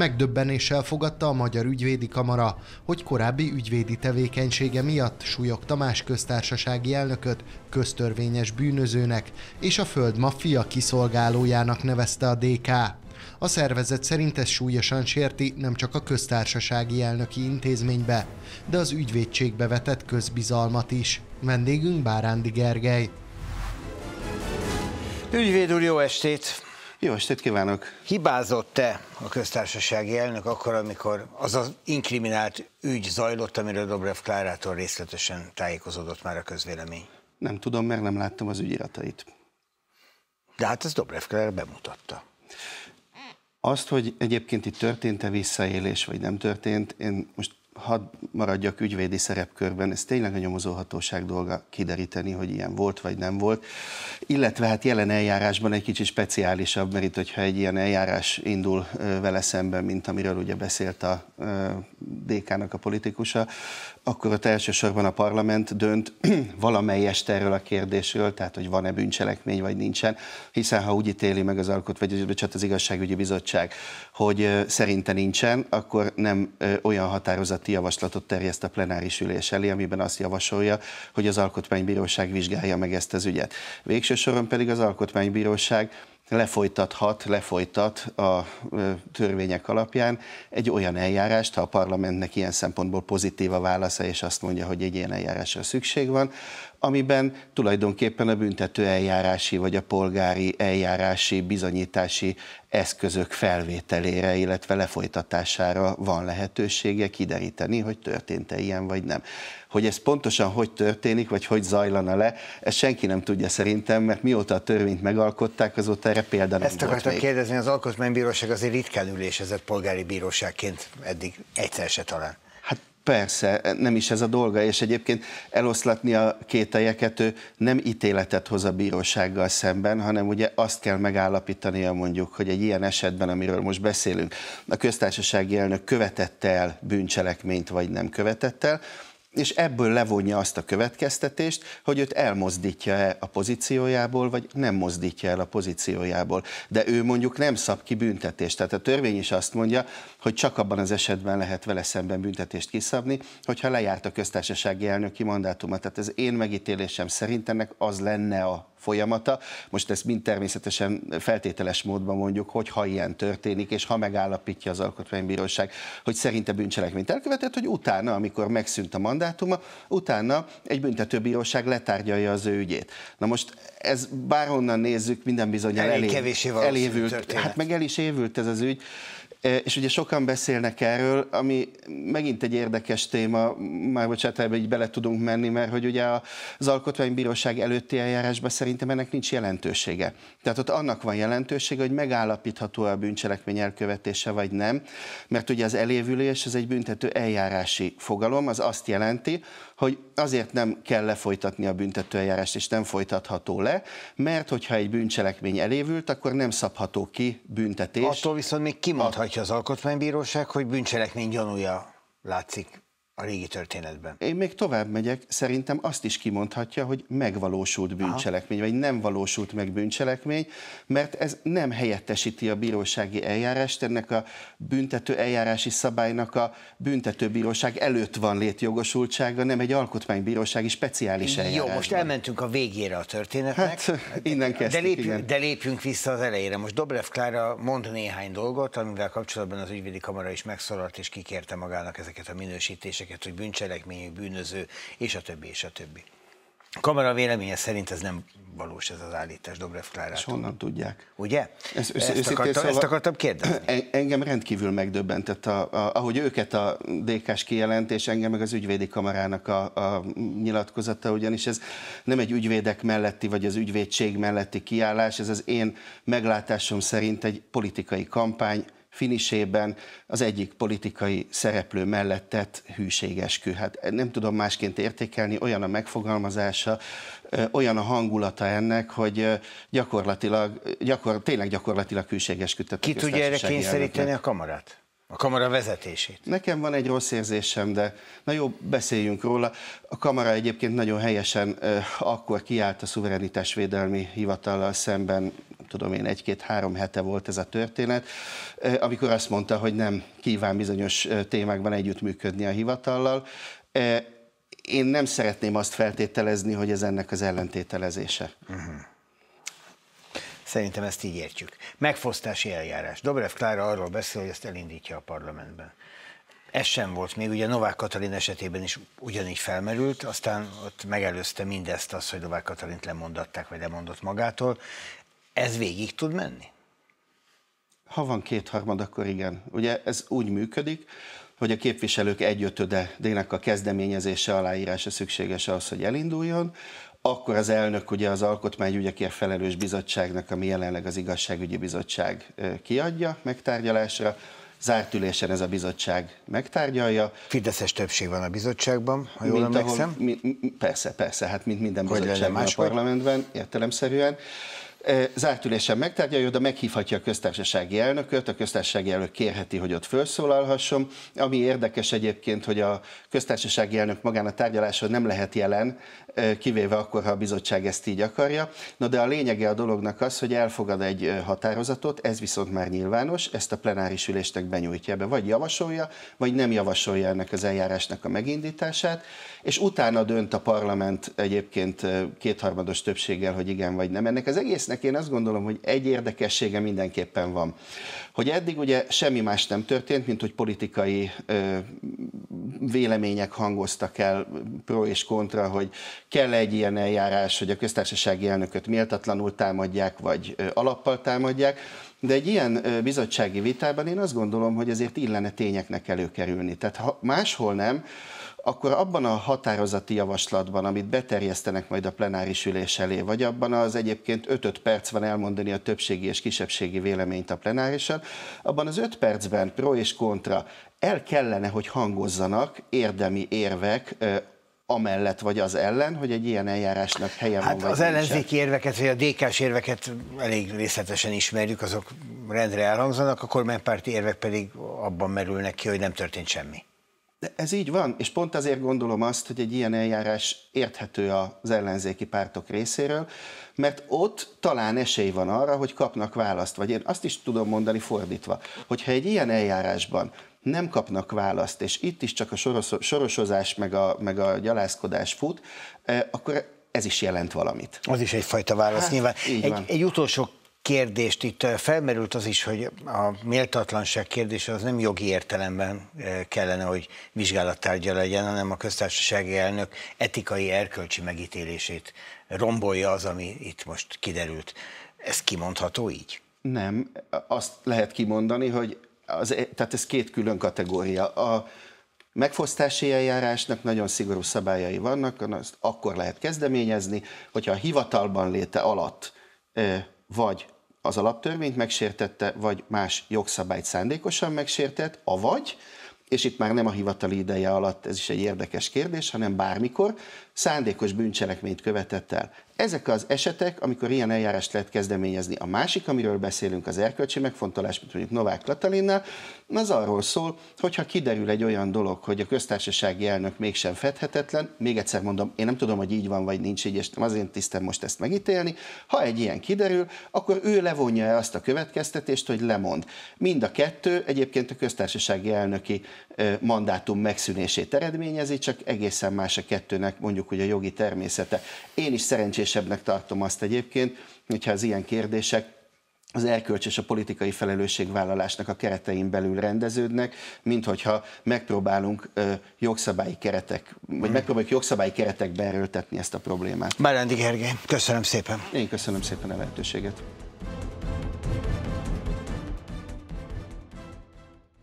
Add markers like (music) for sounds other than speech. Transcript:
Megdöbbenéssel fogadta a Magyar Ügyvédi Kamara, hogy korábbi ügyvédi tevékenysége miatt Súlyog Tamás köztársasági elnököt köztörvényes bűnözőnek és a föld maffia kiszolgálójának nevezte a DK. A szervezet szerint ez súlyosan sérti nem csak a köztársasági elnöki intézménybe, de az ügyvédségbe vetett közbizalmat is. Vendégünk Bárándi Gergely. Ügyvéd úr, jó estét! Jó estét kívánok! Hibázott-e a köztársasági elnök akkor, amikor az az inkriminált ügy zajlott, amiről Dobrev Klárától részletesen tájékozódott már a közvélemény? Nem tudom, mert nem láttam az ügyiratait. De hát ez Dobrev Klára bemutatta. Azt, hogy egyébként itt történt-e visszaélés, vagy nem történt, én most hadd maradjak ügyvédi szerepkörben, ez tényleg a nyomozóhatóság dolga kideríteni, hogy ilyen volt vagy nem volt, illetve hát jelen eljárásban egy kicsit speciálisabb, mert itt, hogyha egy ilyen eljárás indul vele szemben, mint amiről ugye beszélt a DK-nak a politikusa, akkor ott elsősorban a parlament dönt (clears throat) valamelyest erről a kérdésről, tehát hogy van-e bűncselekmény vagy nincsen, hiszen ha úgy ítéli meg az alkot, vagy az igazságügyi bizottság, hogy szerinte nincsen, akkor nem olyan határozati javaslatot terjeszt a plenáris ülés elé, amiben azt javasolja, hogy az alkotmánybíróság vizsgálja meg ezt az ügyet. Végső soron pedig az alkotmánybíróság lefolytathat, lefolytat a törvények alapján egy olyan eljárást, ha a parlamentnek ilyen szempontból pozitív a válasza, és azt mondja, hogy egy ilyen eljárásra szükség van, amiben tulajdonképpen a büntető eljárási vagy a polgári eljárási bizonyítási eszközök felvételére, illetve lefolytatására van lehetősége kideríteni, hogy történt-e ilyen vagy nem. Hogy ez pontosan hogy történik, vagy hogy zajlana le, ezt senki nem tudja szerintem, mert mióta a törvényt megalkották, azóta erre példa nem Ezt akartam még. kérdezni, az Alkotmánybíróság azért ritkán ülésezett polgári bíróságként eddig egyszer se talán. Persze, nem is ez a dolga, és egyébként eloszlatni a kételyeket ő nem ítéletet hoz a bírósággal szemben, hanem ugye azt kell megállapítania mondjuk, hogy egy ilyen esetben, amiről most beszélünk, a köztársasági elnök követette el bűncselekményt, vagy nem követett el, és ebből levonja azt a következtetést, hogy őt elmozdítja -e a pozíciójából, vagy nem mozdítja el a pozíciójából. De ő mondjuk nem szab ki büntetést. Tehát a törvény is azt mondja, hogy csak abban az esetben lehet vele szemben büntetést kiszabni, hogyha lejárt a köztársasági elnöki mandátuma. Tehát ez én megítélésem szerint ennek az lenne a folyamata. Most ezt mind természetesen feltételes módban mondjuk, hogy ha ilyen történik, és ha megállapítja az Alkotmánybíróság, hogy szerinte bűncselekményt elkövetett, hogy utána, amikor megszűnt a mandátuma, utána egy büntetőbíróság letárgyalja az ő ügyét. Na most ez bárhonnan nézzük, minden bizonyal elég, elég kevésé elévült. Hát meg el is évült ez az ügy. És ugye sokan beszélnek erről, ami megint egy érdekes téma, már bocsánat, ebbe így bele tudunk menni, mert hogy ugye az Alkotmánybíróság előtti eljárásban szerintem ennek nincs jelentősége. Tehát ott annak van jelentősége, hogy megállapítható a bűncselekmény elkövetése vagy nem, mert ugye az elévülés az egy büntető eljárási fogalom, az azt jelenti, hogy azért nem kell lefolytatni a büntető eljárást és nem folytatható le, mert hogyha egy bűncselekmény elévült, akkor nem szabható ki büntetés. Attól viszont még kimondhatja hagyja az alkotmánybíróság, hogy bűncselekmény gyanúja látszik a régi történetben. Én még tovább megyek, szerintem azt is kimondhatja, hogy megvalósult bűncselekmény, Aha. vagy nem valósult meg bűncselekmény, mert ez nem helyettesíti a bírósági eljárást, ennek a büntető eljárási szabálynak a büntetőbíróság előtt van létjogosultsága, nem egy alkotmánybírósági speciális eljárás. Jó, most elmentünk a végére a történetnek. Hát, innen kezdtük, de, lépjünk, igen. de lépjünk vissza az elejére. Most Dobrev Klára mond néhány dolgot, amivel kapcsolatban az ügyvédi kamara is megszólalt és kikérte magának ezeket a minősítéseket kérdéseket, hogy bűncselekményű, bűnöző, és a többi, és a többi. A kamera véleménye szerint ez nem valós ez az állítás, Dobrev Klárától. És honnan tudják? Ugye? Ez, ezt, ezt, akartam, szóval, ezt akartam kérdezni. (clears throat) E- engem rendkívül megdöbbentett, a, a, ahogy őket a DK-s kijelentés, engem meg az ügyvédi kamarának a, a nyilatkozata, ugyanis ez nem egy ügyvédek melletti, vagy az ügyvédség melletti kiállás, ez az én meglátásom szerint egy politikai kampány, finisében az egyik politikai szereplő mellett tett hűségeskü. Hát nem tudom másként értékelni, olyan a megfogalmazása, olyan a hangulata ennek, hogy gyakorlatilag, gyakor, tényleg gyakorlatilag hűségesküt. Ki tudja erre kényszeríteni elnöknek. a kamarát? A kamara vezetését. Nekem van egy rossz érzésem, de na jó, beszéljünk róla. A kamara egyébként nagyon helyesen ö, akkor kiállt a szuverenitásvédelmi hivatallal szemben tudom én, egy-két-három hete volt ez a történet, eh, amikor azt mondta, hogy nem kíván bizonyos eh, témákban együttműködni a hivatallal. Eh, én nem szeretném azt feltételezni, hogy ez ennek az ellentételezése. Uh-huh. Szerintem ezt így értjük. Megfosztási eljárás. Dobrev Klára arról beszél, hogy ezt elindítja a parlamentben. Ez sem volt még, ugye Novák Katalin esetében is ugyanígy felmerült, aztán ott megelőzte mindezt az, hogy Novák Katalint lemondatták, vagy lemondott magától. Ez végig tud menni? Ha van kétharmad, akkor igen. Ugye ez úgy működik, hogy a képviselők egyötöde dének a kezdeményezése, aláírása szükséges ahhoz, hogy elinduljon, akkor az elnök ugye az alkotmányügyekért felelős bizottságnak, ami jelenleg az igazságügyi bizottság kiadja megtárgyalásra, zárt ülésen ez a bizottság megtárgyalja. Fideszes többség van a bizottságban, ha jól mint emlékszem. Ahol, mi, persze, persze, hát mint minden bizottságban bizottság a parlamentben, értelemszerűen zárt ülésen megtárgyalja, oda meghívhatja a köztársasági elnököt, a köztársasági elnök kérheti, hogy ott felszólalhasson. Ami érdekes egyébként, hogy a köztársasági elnök magán a tárgyaláson nem lehet jelen, kivéve akkor, ha a bizottság ezt így akarja. Na de a lényege a dolognak az, hogy elfogad egy határozatot, ez viszont már nyilvános, ezt a plenáris ülésnek benyújtja be, vagy javasolja, vagy nem javasolja ennek az eljárásnak a megindítását, és utána dönt a parlament egyébként kétharmados többséggel, hogy igen vagy nem. Ennek az egész egésznek én azt gondolom, hogy egy érdekessége mindenképpen van. Hogy eddig ugye semmi más nem történt, mint hogy politikai ö, vélemények hangoztak el pro és kontra, hogy kell egy ilyen eljárás, hogy a köztársasági elnököt méltatlanul támadják, vagy ö, alappal támadják. De egy ilyen bizottsági vitában én azt gondolom, hogy ezért illene tényeknek előkerülni. Tehát ha máshol nem, akkor abban a határozati javaslatban, amit beterjesztenek majd a plenáris ülés elé, vagy abban az egyébként 5-5 perc van elmondani a többségi és kisebbségi véleményt a plenárisan, abban az 5 percben pro és kontra el kellene, hogy hangozzanak érdemi érvek amellett vagy az ellen, hogy egy ilyen eljárásnak helye van hát Az ellenzéki érveket, vagy a dk érveket elég részletesen ismerjük, azok rendre elhangzanak, a kormánypárti érvek pedig abban merülnek ki, hogy nem történt semmi. De ez így van, és pont azért gondolom azt, hogy egy ilyen eljárás érthető az ellenzéki pártok részéről, mert ott talán esély van arra, hogy kapnak választ. Vagy én azt is tudom mondani fordítva, hogyha egy ilyen eljárásban nem kapnak választ, és itt is csak a sorosozás meg a, meg a gyalászkodás fut, eh, akkor ez is jelent valamit. Az is egyfajta válasz hát, nyilván. Egy, egy utolsó kérdést itt felmerült az is, hogy a méltatlanság kérdése az nem jogi értelemben kellene, hogy vizsgálattárgya legyen, hanem a köztársasági elnök etikai erkölcsi megítélését rombolja az, ami itt most kiderült. Ez kimondható így? Nem, azt lehet kimondani, hogy az, e- tehát ez két külön kategória. A megfosztási eljárásnak nagyon szigorú szabályai vannak, azt akkor lehet kezdeményezni, hogyha a hivatalban léte alatt vagy az alaptörvényt megsértette, vagy más jogszabályt szándékosan megsértett, avagy, és itt már nem a hivatali ideje alatt, ez is egy érdekes kérdés, hanem bármikor szándékos bűncselekményt követett el. Ezek az esetek, amikor ilyen eljárást lehet kezdeményezni. A másik, amiről beszélünk, az erkölcsi megfontolás, mint mondjuk Novák Katalinnál, az arról szól, hogyha kiderül egy olyan dolog, hogy a köztársasági elnök mégsem fedhetetlen, még egyszer mondom, én nem tudom, hogy így van vagy nincs így, és nem azért tisztem most ezt megítélni, ha egy ilyen kiderül, akkor ő levonja -e azt a következtetést, hogy lemond. Mind a kettő egyébként a köztársasági elnöki mandátum megszűnését eredményezi, csak egészen más a kettőnek mondjuk hogy a jogi természete. Én is szerencsés érdekesebbnek tartom azt egyébként, hogyha az ilyen kérdések az erkölcs és a politikai felelősségvállalásnak a keretein belül rendeződnek, mint hogyha megpróbálunk ö, jogszabályi keretek, vagy hmm. megpróbáljuk jogszabályi keretekbe erőltetni ezt a problémát. Berendi Gergely, köszönöm szépen. Én köszönöm szépen a lehetőséget.